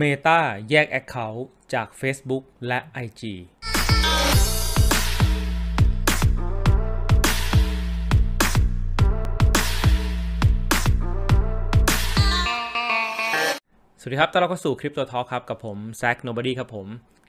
Meta แยก Account จาก Facebook และ IG สวัสดีครับตอนเราก็สู่คลิปตัวทอครับ กับผมแซคโนบดี้ครับผม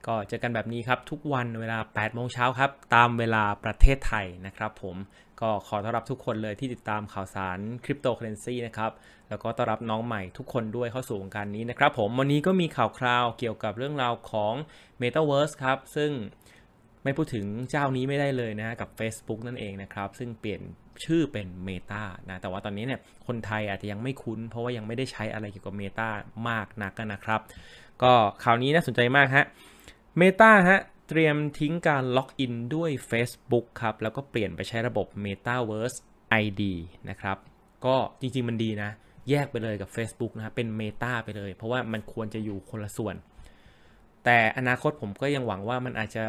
ก็เจอกันแบบนี้ครับ ทุกวันเวลา8โมงเช้าครับ ตามเวลาประเทศไทยนะครับผมก็ขอต้อนรับทุกคนเลยที่ติดตามข่าวสารคริปโตเคอเรนซีนะครับ แล้วก็ต้อนรับน้องใหม่ทุกคนด้วยเข้าสู่วงการนี้นะครับ ผมวันนี้ก็มีข่าวคราวเกี่ยวกับเรื่องราวของ Metaverse ครับ ซึ่งไม่พูดถึงเจ้านี้ไม่ได้เลยนะกับ Facebook นั่นเองนะครับ ซึ่งเปลี่ยนชื่อเป็น Meta นะ แต่ว่าตอนนี้เนี่ยคนไทยอาจจะยังไม่คุ้น เพราะว่ายังไม่ได้ใช้อะไรเกี่ยวกับ Meta มากนักนะครับ ก็ข่าวนี้น่าสนใจมากฮะเมตาฮะเตรียมทิ้งการล็อกอินด้วย Facebook ครับ แล้วก็เปลี่ยนไปใช้ระบบ Metaverse ID นะครับ ก็จริงๆ มันดีนะ แยกไปเลยกับ Facebook นะเป็น Meta ไปเลย เพราะว่ามันควรจะอยู่คนละส่วน แต่อนาคตผมก็ยังหวังว่ามันอาจจะ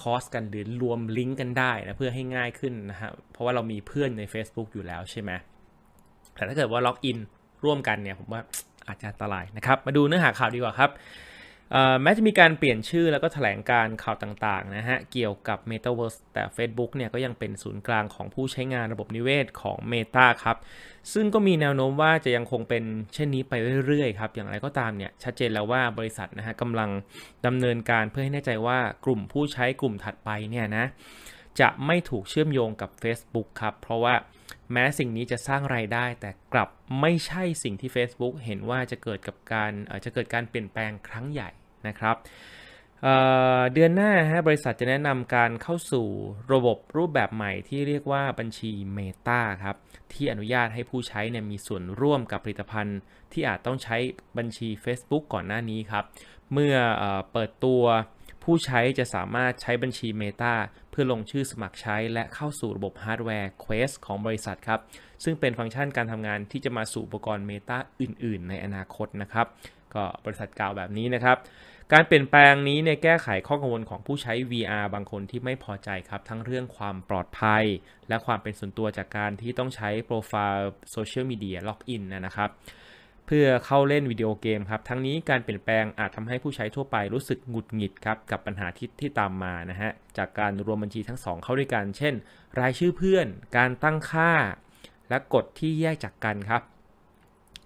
คอสกันหรือรวมลิงก์กันได้นะเพื่อให้ง่ายขึ้นนะฮะเพราะว่าเรามีเพื่อนใน Facebook อยู่แล้วใช่ไหมแต่ถ้าเกิดว่าล็อกอินร่วมกันเนี่ยผมว่าอาจจะอันตรายนะครับ มาดูเนื้อหาข่าวดีกว่าครับแม้จะมีการเปลี่ยนชื่อแล้วก็ถแถลงการข่าวต่างๆนะฮะเกี่ยวกับ Metaverse แต่ Facebook เนี่ยก็ยังเป็นศูนย์กลางของผู้ใช้งานระบบนิเวศของ Meta ครับซึ่งก็มีแนวโน้มว่าจะยังคงเป็นเช่นนี้ไปเรื่อยๆครับอย่างไรก็ตามเนี่ยชัดเจนแล้วว่าบริษัทนะฮะกำลังดำเนินการเพื่อให้แน่ใจว่ากลุ่มผู้ใช้กลุ่มถัดไปเนี่ยนะจะไม่ถูกเชื่อมโยงกับ Facebook ครับเพราะว่าแม้สิ่งนี้จะสร้างไรายได้ แต่กลับไม่ใช่สิ่งที่ Facebook เห็นว่าจะเกิดกับการจะเกิดการเปลี่ยนแปลงครั้งใหญ่นะครับเเดือนหน้าฮะบริษัทจะแนะนำการเข้าสู่ระบบรูปแบบใหม่ที่เรียกว่าบัญชีเมตาครับที่อนุญาตให้ผู้ใช้เนี่ยมีส่วนร่วมกับผลิตภัณฑ์ที่อาจต้องใช้บัญชี Facebook ก่อนหน้านี้ครับเมื่อเอเปิดตัวผู้ใช้จะสามารถใช้บัญชีเมตาเพื่อลงชื่อสมัครใช้ และเข้าสู่ระบบฮาร์ดแวร์ Quest ของบริษัทครับซึ่งเป็นฟังก์ชันการทำงานที่จะมาสู่อุปกรณ์เมตาอื่น ๆ ในอนาคตนะครับก็บริษัทกล่าวแบบนี้นะครับ การเปลี่ยนแปลงนี้ในแก้ไขข้อกังวลของผู้ใช้ VR บางคนที่ไม่พอใจครับทั้งเรื่องความปลอดภัย และความเป็นส่วนตัวจากการที่ต้องใช้โปรไฟล์โซเชียลมีเดียล็อกอินนะครับ เพื่อเข้าเล่นวิดีโอเกมครับ ทั้งนี้การเปลี่ยนแปลงอาจทำให้ผู้ใช้ทั่วไปรู้สึกหงุดหงิดครับกับปัญหาที่ที่ตามมานะฮะจากการรวมบัญชีทั้ง2เข้าด้วยกันเช่น รายชื่อเพื่อนการตั้งค่า และกฎที่แยกจากกันครับ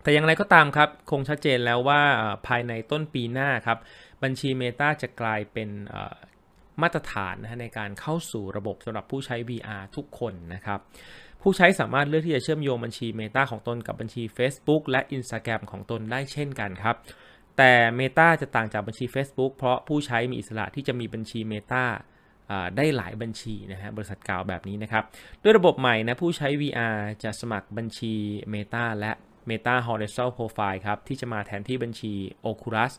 แต่อย่างไรก็ตามครับ คงชัดเจนแล้วว่าภายในต้นปีหน้าครับ บัญชี Meta จะกลายเป็นมาตรฐานนะในการเข้าสู่ระบบสำหรับผู้ใช้ VR ทุกคนนะครับผู้ใช้สามารถเลือกที่จะเชื่อมโยงบัญชี Meta ของตนกับบัญชี Facebook และ Instagram ของตนได้เช่นกันครับ แต่ Meta จะต่างจากบัญชี Facebook เพราะผู้ใช้มีอิสระที่จะมีบัญชี Meta ได้หลายบัญชีนะฮะบริษัทกล่าวแบบนี้นะครับด้วยระบบใหม่นะผู้ใช้ VR จะสมัครบัญชี Meta และ Meta Horizontal Profile ครับ ที่จะมาแทนที่บัญชี Oculus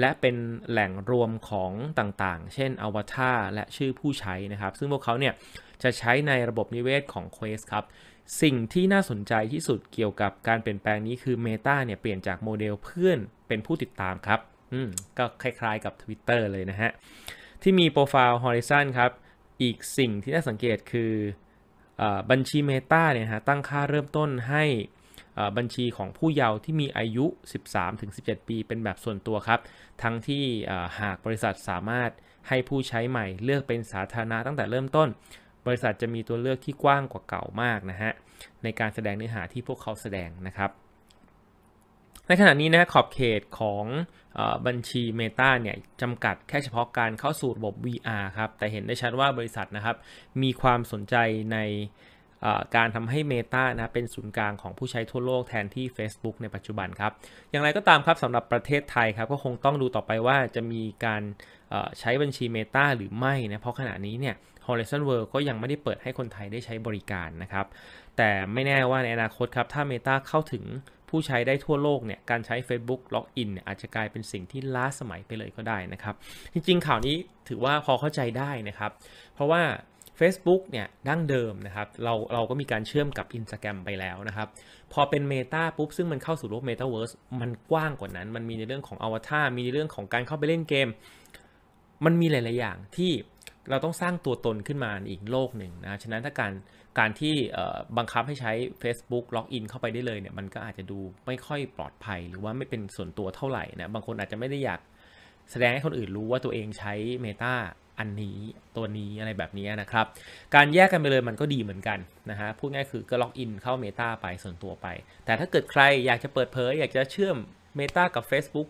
และเป็นแหล่งรวมของต่างๆ เช่น อวตารและชื่อผู้ใช้นะครับ ซึ่งพวกเขาเนี่ยจะใช้ในระบบนิเวศของ Quest ครับ สิ่งที่น่าสนใจที่สุดเกี่ยวกับการเปลี่ยนแปลงนี้คือ Meta เนี่ยเปลี่ยนจากโมเดลเพื่อนเป็นผู้ติดตามครับอืมก็คล้ายๆกับ Twitter เลยนะฮะ ที่มีโปรไฟล์ Horizon ครับ อีกสิ่งที่น่าสังเกตคืออบัญชี Meta เนี่ยฮะตั้งค่าเริ่มต้นให้บัญชีของผู้เยาว์ที่มีอายุ 13-17 ปีเป็นแบบส่วนตัวครับ ทั้งที่หากบริษัทสามารถให้ผู้ใช้ใหม่เลือกเป็นสาธารณะตั้งแต่เริ่มต้น บริษัทจะมีตัวเลือกที่กว้างกว่าเก่ามากนะฮะ ในการแสดงเนื้อหาที่พวกเขาแสดงนะครับ ในขณะนี้นะขอบเขตของอบัญชี Meta เนี่ยจำกัดแค่เฉพาะการเข้าสู่ระบบ VR ครับ แต่เห็นได้ชัดว่าบริษัทนะครับ มีความสนใจในการทำให้ Meta นะเป็นศูนย์กลางของผู้ใช้ทั่วโลกแทนที่ Facebook ในปัจจุบันครับ อย่างไรก็ตามครับสำหรับประเทศไทยครับ ก็คงต้องดูต่อไปว่าจะมีการใช้บัญชี Meta หรือไม่นะเพราะขณะนี้เนี่ย Horizon World ก็ยังไม่ได้เปิดให้คนไทยได้ใช้บริการนะครับแต่ไม่แน่ว่าในอนาคตครับ ถ้า Meta เข้าถึงผู้ใช้ได้ทั่วโลกเนี่ยการใช้ Facebook ล็อกอินเนี่ยอาจจะกลายเป็นสิ่งที่ล้าสมัยไปเลยก็ได้นะครับจริงๆข่าวนี้ถือว่าพอเข้าใจได้นะครับเพราะว่า Facebook เนี่ยดั้งเดิมนะครับเราเราก็มีการเชื่อมกับ Instagram ไปแล้วนะครับ พอเป็น Meta ปุ๊บ ซึ่งมันเข้าสู่โลก Metaverse มันกว้างกว่านั้น มันมีในเรื่องของอวตารมีในเรื่องของการเข้าไปเล่นเกม มันมีหลาย ๆอย่างที่เราต้องสร้างตัวตนขึ้นมาอีกโลกหนึ่งนะฉะนั้นถ้าการการที่บังคับให้ใช้ Facebook ล็อกอินเข้าไปได้เลยเนี่ยมันก็อาจจะดูไม่ค่อยปลอดภัยหรือว่าไม่เป็นส่วนตัวเท่าไหร่นะบางคนอาจจะไม่ได้อยากแสดงให้คนอื่นรู้ว่าตัวเองใช้ Meta อันนี้ตัวนี้อะไรแบบนี้นะครับ การแยกกันไปเลยมันก็ดีเหมือนกันนะฮะพูดง่ายคือ ก็ล็อกอินเข้า Meta ไปส่วนตัวไป แต่ถ้าเกิดใครอยากจะเปิดเผยอยากจะเชื่อม Meta กับ Facebook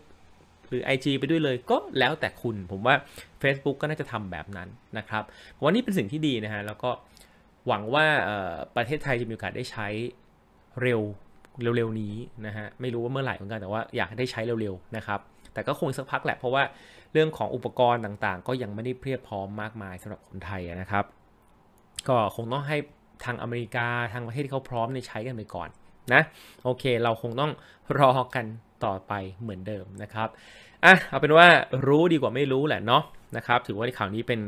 หรือ IG ไปด้วยเลยก็แล้วแต่คุณผมว่า Facebook ก็น่าจะทำแบบนั้นนะครับวันนี้เป็นสิ่งที่ดีนะฮะ แล้วก็หวังว่าประเทศไทยจะมีโอกาสได้ใช้เร็วเร็วๆนี้นะฮะไม่รู้ว่าเมื่อไหร่เหมือนกันแต่ว่าอยากให้ได้ใช้เร็วๆนะครับแต่ก็คงสักพักแหละเพราะว่าเรื่องของอุปกรณ์ต่างๆ ก็ยังไม่ได้เพียบพร้อมมากมายสำหรับคนไทยนะครับ ก็คงต้องให้ทางอเมริกาทางประเทศที่เขาพร้อมในใช้กันไปก่อนนะโอเค เราคงต้องรอกันต่อไปเหมือนเดิมนะครับอ่ะเอาเป็นว่ารู้ดีกว่าไม่รู้แหละเนาะนะครับ ถือว่าข่าวนี้เป็น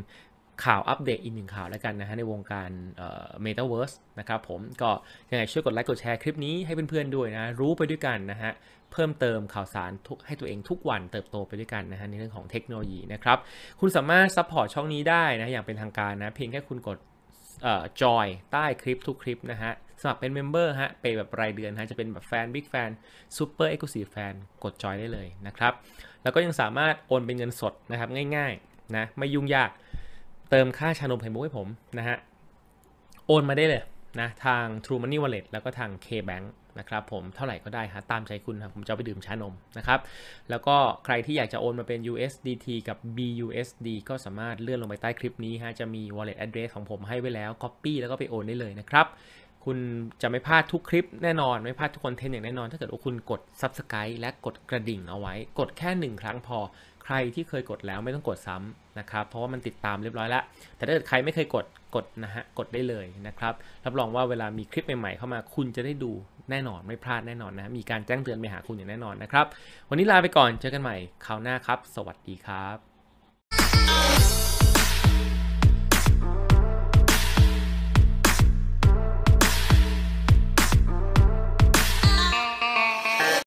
ข่าวอัปเดตอีกหนึ่งข่าวแล้วกันนะฮะในวงการเมตาเวิร์สนะครับผมก็ยังไงช่วยกดไลค์กดแชร์คลิปนี้ให้เพื่อนๆด้วยนะ รู้ไปด้วยกันนะฮะเพิ่มเติมข่าวสารให้ตัวเองทุกวันเติบโตไปด้วยกันนะฮะในเรื่องของเทคโนโลยีนะครับ คุณสามารถซัพพอร์ตช่องนี้ได้นะอย่างเป็นทางการนะ เพียงแค่คุณกดจอยใต้คลิปทุกคลิปนะฮะสมัครเป็นเมมเบอร์ฮะเป็นแบบรายเดือนฮะจะเป็นแบบแฟนบิ๊กแฟนซูเปอร์เอ็กซ์คลูซีฟแฟนกดจอยได้เลยนะครับแล้วก็ยังสามารถโอนเป็นเงินสดนะครับง่ายๆนะไม่ยุ่งยากเติมค่าชานมไข่มุกให้ผมนะฮะ โอนมาได้เลยนะทาง True Money Wallet แล้วก็ทาง KBank นะครับผมเท่าไหร่ก็ได้ฮะตามใจคุณครับผมจะไปดื่มชานมนะครับ แล้วก็ใครที่อยากจะโอนมาเป็น USDT กับ BUSD ก็สามารถเลื่อนลงไปใต้คลิปนี้ฮะจะมี wallet address ของผมให้ไว้แล้ว copy แล้วก็ไปโอนได้เลยนะครับ คุณจะไม่พลาดทุกคลิปแน่นอน ไม่พลาดทุกคอนเทนต์อย่างแน่นอนถ้าเกิดว่าคุณกด subscribe และกดกระดิ่งเอาไว้ กดแค่1ครั้งพอใครที่เคยกดแล้วไม่ต้องกดซ้ำนะครับ เพราะว่ามันติดตามเรียบร้อยแล้วแต่ถ้าเกิดใครไม่เคยกดกดนะฮะกดได้เลยนะครับรับรองว่าเวลามีคลิปใหม่ๆเข้ามาคุณจะได้ดูแน่นอนไม่พลาดแน่นอนนะ มีการแจ้งเตือน ไปหาคุณอย่างแน่นอนนะครับ วันนี้ลาไปก่อนเจอกันใหม่ คราวหน้าครับ สวัสดีครับ